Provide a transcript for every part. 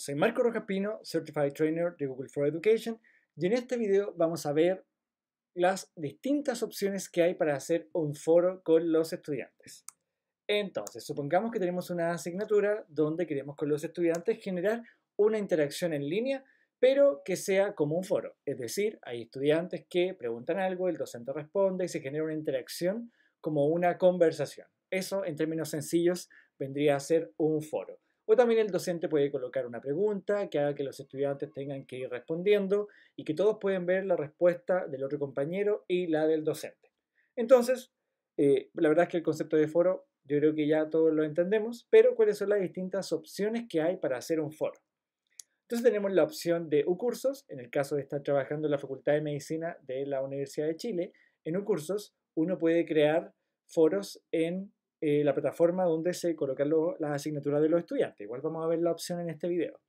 Soy Marco Rojapino, Certified Trainer de Google for Education, y en este video vamos a ver las distintas opciones que hay para hacer un foro con los estudiantes. Entonces, supongamos que tenemos una asignatura donde queremos con los estudiantes generar una interacción en línea, pero que sea como un foro. Es decir, hay estudiantes que preguntan algo, el docente responde y se genera una interacción como una conversación. Eso, en términos sencillos, vendría a ser un foro. O también el docente puede colocar una pregunta que haga que los estudiantes tengan que ir respondiendo y que todos pueden ver la respuesta del otro compañero y la del docente. Entonces, eh, la verdad es que el concepto de foro yo creo que ya todos lo entendemos, pero ¿cuáles son las distintas opciones que hay para hacer un foro? Entonces tenemos la opción de U-Cursos, en el caso de estar trabajando en la Facultad de Medicina de la Universidad de Chile, en U-Cursos uno puede crear foros en eh, la plataforma donde se colocan las asignaturas de los estudiantes. Igual vamos a ver la opción en este video.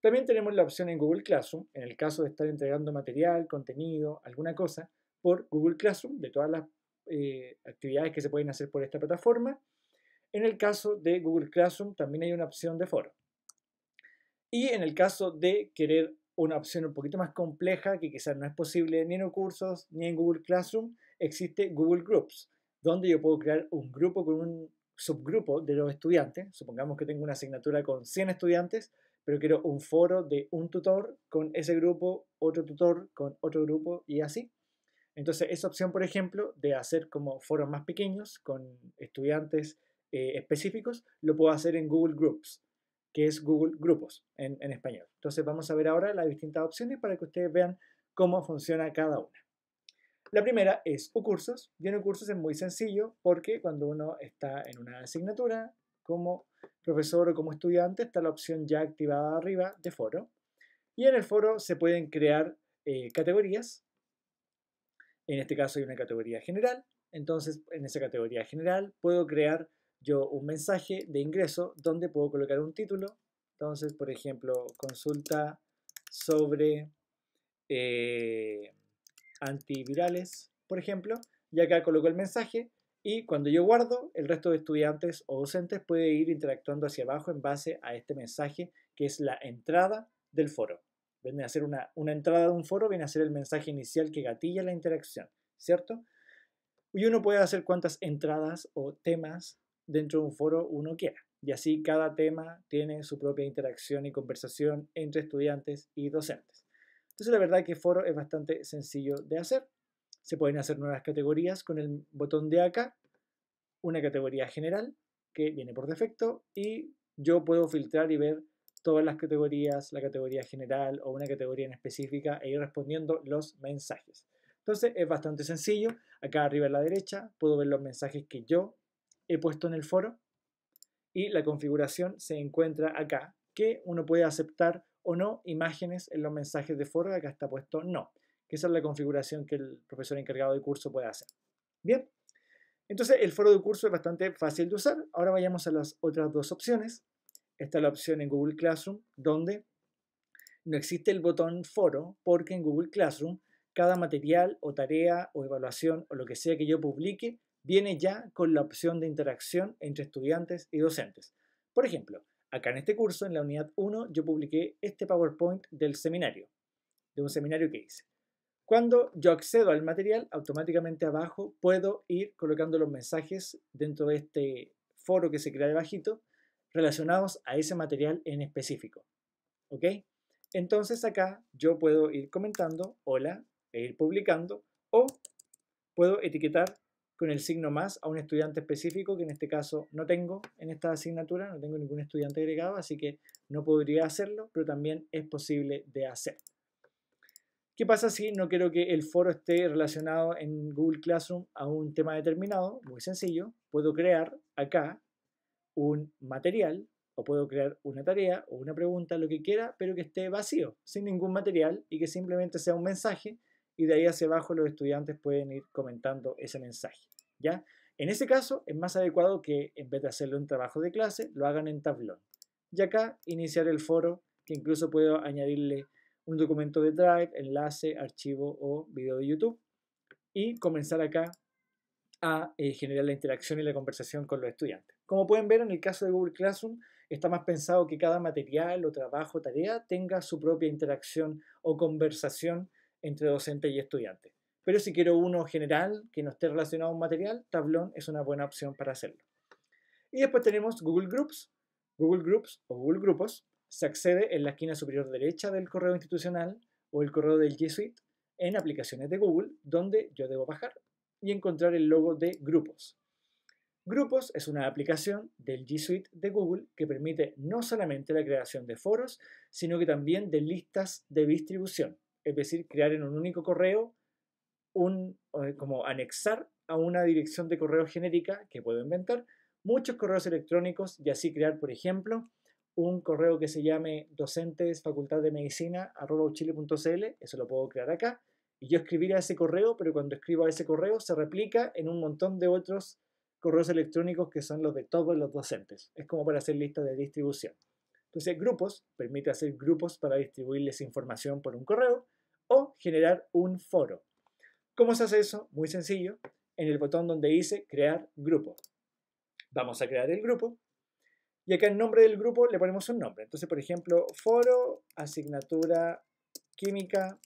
También tenemos la opción en Google Classroom, en el caso de estar entregando material, contenido, alguna cosa, por Google Classroom, de todas las eh, actividades que se pueden hacer por esta plataforma. En el caso de Google Classroom también hay una opción de foro. Y en el caso de querer una opción un poquito más compleja, que quizás no es posible ni en cursos ni en Google Classroom, existe Google Groups donde yo puedo crear un grupo con un subgrupo de los estudiantes. Supongamos que tengo una asignatura con 100 estudiantes, pero quiero un foro de un tutor con ese grupo, otro tutor con otro grupo y así. Entonces, esa opción, por ejemplo, de hacer como foros más pequeños con estudiantes eh, específicos, lo puedo hacer en Google Groups, que es Google Grupos en español. Entonces, vamos a ver ahora las distintas opciones para que ustedes vean cómo funciona cada una. La primera es U-Cursos. Y en U-Cursos es muy sencillo porque cuando uno está en una asignatura como profesor o como estudiante está la opción ya activada arriba de foro. Y en el foro se pueden crear eh, categorías. En este caso hay una categoría general. Entonces en esa categoría general puedo crear yo un mensaje de ingreso donde puedo colocar un título. Entonces, por ejemplo, consulta sobre... Eh, antivirales, por ejemplo, y acá coloco el mensaje y cuando yo guardo, el resto de estudiantes o docentes puede ir interactuando hacia abajo en base a este mensaje que es la entrada del foro. Viene a ser una, una entrada de un foro, viene a ser el mensaje inicial que gatilla la interacción, ¿cierto? Y uno puede hacer cuantas entradas o temas dentro de un foro uno quiera. Y así cada tema tiene su propia interacción y conversación entre estudiantes y docentes. Entonces la verdad que Foro es bastante sencillo de hacer. Se pueden hacer nuevas categorías con el botón de acá, una categoría general que viene por defecto y yo puedo filtrar y ver todas las categorías, la categoría general o una categoría en específica e ir respondiendo los mensajes. Entonces es bastante sencillo. Acá arriba a la derecha puedo ver los mensajes que yo he puesto en el foro y la configuración se encuentra acá, que uno puede aceptar o no imágenes en los mensajes de foro, acá está puesto no, que esa es la configuración que el profesor encargado del curso puede hacer. Bien, entonces el foro de curso es bastante fácil de usar. Ahora vayamos a las otras dos opciones. Está es la opción en Google Classroom, donde no existe el botón foro, porque en Google Classroom cada material o tarea o evaluación o lo que sea que yo publique viene ya con la opción de interacción entre estudiantes y docentes. Por ejemplo, Acá en este curso, en la unidad 1, yo publiqué este PowerPoint del seminario, de un seminario que hice. Cuando yo accedo al material, automáticamente abajo puedo ir colocando los mensajes dentro de este foro que se crea debajito relacionados a ese material en específico. ¿Ok? Entonces acá yo puedo ir comentando, hola, e ir publicando o puedo etiquetar con el signo más a un estudiante específico, que en este caso no tengo en esta asignatura, no tengo ningún estudiante agregado, así que no podría hacerlo, pero también es posible de hacer. ¿Qué pasa si no quiero que el foro esté relacionado en Google Classroom a un tema determinado? Muy sencillo, puedo crear acá un material o puedo crear una tarea o una pregunta, lo que quiera, pero que esté vacío, sin ningún material y que simplemente sea un mensaje y de ahí hacia abajo los estudiantes pueden ir comentando ese mensaje. ¿ya? En ese caso, es más adecuado que en vez de hacerle un trabajo de clase, lo hagan en tablón. Y acá, iniciar el foro, que incluso puedo añadirle un documento de Drive, enlace, archivo o video de YouTube. Y comenzar acá a eh, generar la interacción y la conversación con los estudiantes. Como pueden ver, en el caso de Google Classroom, está más pensado que cada material o trabajo, tarea, tenga su propia interacción o conversación entre docente y estudiante. Pero si quiero uno general que no esté relacionado a un material, Tablón es una buena opción para hacerlo. Y después tenemos Google Groups. Google Groups o Google Grupos se accede en la esquina superior derecha del correo institucional o el correo del G Suite en aplicaciones de Google, donde yo debo bajar y encontrar el logo de Grupos. Grupos es una aplicación del G Suite de Google que permite no solamente la creación de foros, sino que también de listas de distribución, es decir, crear en un único correo un, eh, como anexar a una dirección de correo genérica que puedo inventar muchos correos electrónicos y así crear, por ejemplo, un correo que se llame docentes facultad de medicina eso lo puedo crear acá y yo escribir a ese correo, pero cuando escribo a ese correo se replica en un montón de otros correos electrónicos que son los de todos los docentes. Es como para hacer listas de distribución. Entonces, grupos permite hacer grupos para distribuirles información por un correo o generar un foro. ¿Cómo se hace eso? Muy sencillo, en el botón donde dice crear grupo. Vamos a crear el grupo y acá el nombre del grupo le ponemos un nombre. Entonces, por ejemplo, foro, asignatura química,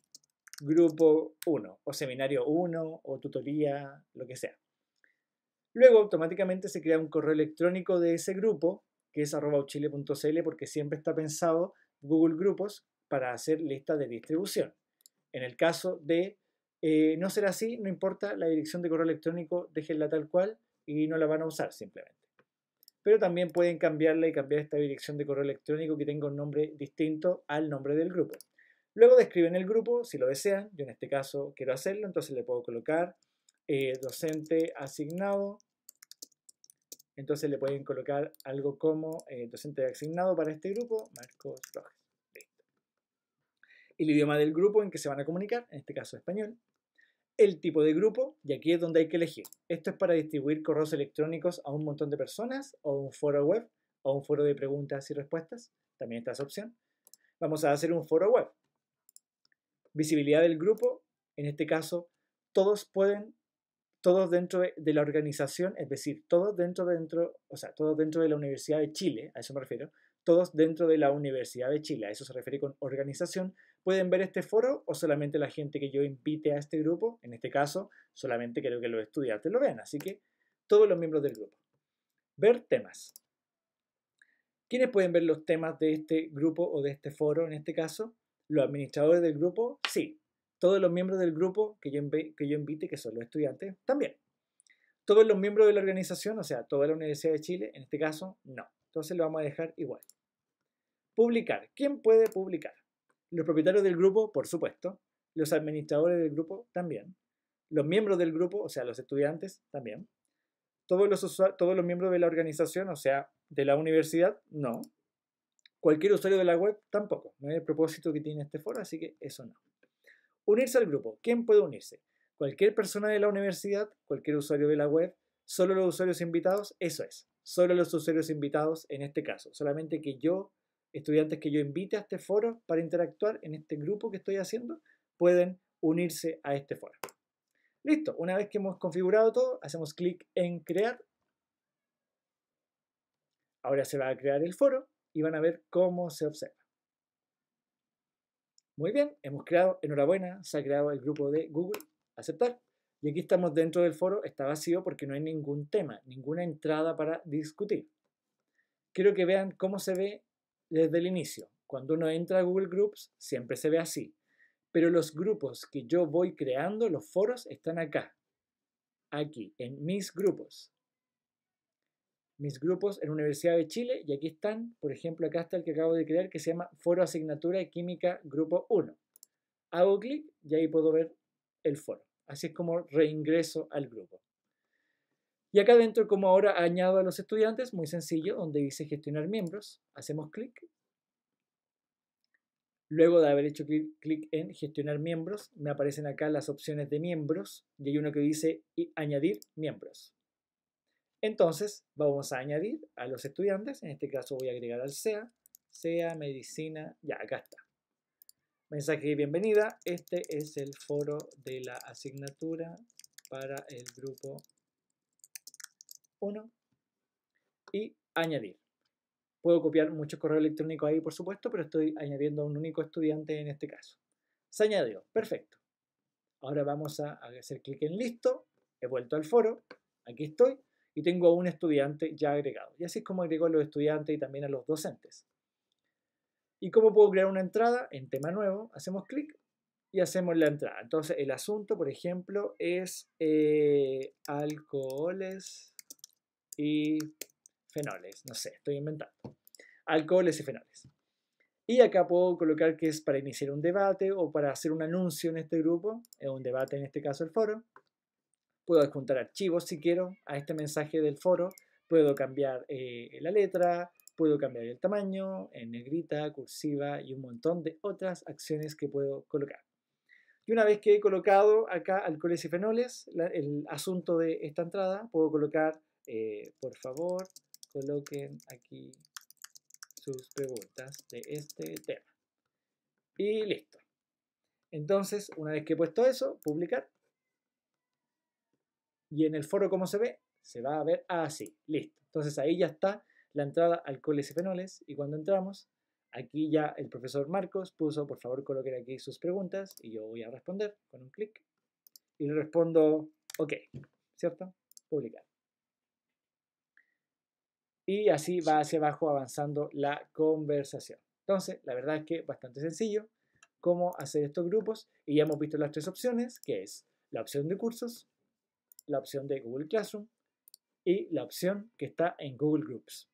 grupo 1 o seminario 1 o tutoría, lo que sea. Luego automáticamente se crea un correo electrónico de ese grupo que es arrobauchile.cl porque siempre está pensado Google Grupos para hacer listas de distribución. En el caso de eh, no será así, no importa, la dirección de correo electrónico déjenla tal cual y no la van a usar simplemente. Pero también pueden cambiarla y cambiar esta dirección de correo electrónico que tenga un nombre distinto al nombre del grupo. Luego describen el grupo si lo desean, yo en este caso quiero hacerlo, entonces le puedo colocar eh, docente asignado, entonces le pueden colocar algo como eh, docente asignado para este grupo, Marcos Rojas. Y El idioma del grupo en que se van a comunicar, en este caso español el tipo de grupo, y aquí es donde hay que elegir. Esto es para distribuir correos electrónicos a un montón de personas, o un foro web, o un foro de preguntas y respuestas. También está esa opción. Vamos a hacer un foro web. Visibilidad del grupo, en este caso, todos pueden, todos dentro de, la organización, es decir, todos dentro, dentro, o sea, todos dentro de la Universidad de Chile, a eso me refiero, todos dentro de la Universidad de Chile, a eso se refiere con organización, pueden ver este foro o solamente la gente que yo invite a este grupo, en este caso, solamente creo que los estudiantes lo vean. así que todos los miembros del grupo. Ver temas. ¿Quiénes pueden ver los temas de este grupo o de este foro en este caso? ¿Los administradores del grupo? Sí. Todos los miembros del grupo que yo, que yo invite, que son los estudiantes, también. Todos los miembros de la organización, o sea, toda la Universidad de Chile, en este caso, no. Entonces lo vamos a dejar igual. Publicar. ¿Quién puede publicar? Los propietarios del grupo, por supuesto. Los administradores del grupo, también. Los miembros del grupo, o sea, los estudiantes, también. Todos los, todos los miembros de la organización, o sea, de la universidad, no. Cualquier usuario de la web, tampoco. No es el propósito que tiene este foro, así que eso no. Unirse al grupo. ¿Quién puede unirse? Cualquier persona de la universidad, cualquier usuario de la web, solo los usuarios invitados, eso es. Solo los usuarios invitados en este caso. Solamente que yo estudiantes que yo invite a este foro para interactuar en este grupo que estoy haciendo pueden unirse a este foro. Listo, una vez que hemos configurado todo, hacemos clic en crear. Ahora se va a crear el foro y van a ver cómo se observa. Muy bien, hemos creado, enhorabuena, se ha creado el grupo de Google, aceptar. Y aquí estamos dentro del foro, está vacío porque no hay ningún tema, ninguna entrada para discutir. Quiero que vean cómo se ve desde el inicio. Cuando uno entra a Google Groups, siempre se ve así. Pero los grupos que yo voy creando, los foros, están acá. Aquí, en mis grupos. Mis grupos en la Universidad de Chile, y aquí están, por ejemplo, acá está el que acabo de crear, que se llama Foro Asignatura de Química Grupo 1. Hago clic y ahí puedo ver el foro. Así es como reingreso al grupo. Y acá adentro, como ahora añado a los estudiantes, muy sencillo, donde dice gestionar miembros, hacemos clic. Luego de haber hecho clic en gestionar miembros, me aparecen acá las opciones de miembros y hay uno que dice añadir miembros. Entonces vamos a añadir a los estudiantes, en este caso voy a agregar al SEA, SEA, medicina, ya acá está. Mensaje de bienvenida, este es el foro de la asignatura para el grupo uno y añadir. Puedo copiar muchos correos electrónicos ahí, por supuesto, pero estoy añadiendo a un único estudiante en este caso. Se añadió, perfecto. Ahora vamos a hacer clic en listo, he vuelto al foro, aquí estoy, y tengo a un estudiante ya agregado. Y así es como agrego a los estudiantes y también a los docentes. ¿Y cómo puedo crear una entrada? En tema nuevo, hacemos clic y hacemos la entrada. Entonces, el asunto, por ejemplo, es eh, alcoholes y fenoles, no sé, estoy inventando. Alcoholes y fenoles. Y acá puedo colocar que es para iniciar un debate o para hacer un anuncio en este grupo, en un debate en este caso el foro. Puedo adjuntar archivos si quiero a este mensaje del foro. Puedo cambiar eh, la letra, puedo cambiar el tamaño en negrita, cursiva y un montón de otras acciones que puedo colocar. Y una vez que he colocado acá alcoholes y fenoles, el asunto de esta entrada, puedo colocar eh, por favor coloquen aquí sus preguntas de este tema. Y listo. Entonces, una vez que he puesto eso, publicar. Y en el foro, como se ve? Se va a ver así. listo. Entonces ahí ya está la entrada alcoholes y penoles. Y cuando entramos, aquí ya el profesor Marcos puso, por favor, coloquen aquí sus preguntas. Y yo voy a responder con un clic. Y le respondo, ok, ¿cierto? Publicar y así va hacia abajo avanzando la conversación. Entonces, la verdad es que bastante sencillo cómo hacer estos grupos y ya hemos visto las tres opciones, que es la opción de cursos, la opción de Google Classroom y la opción que está en Google Groups.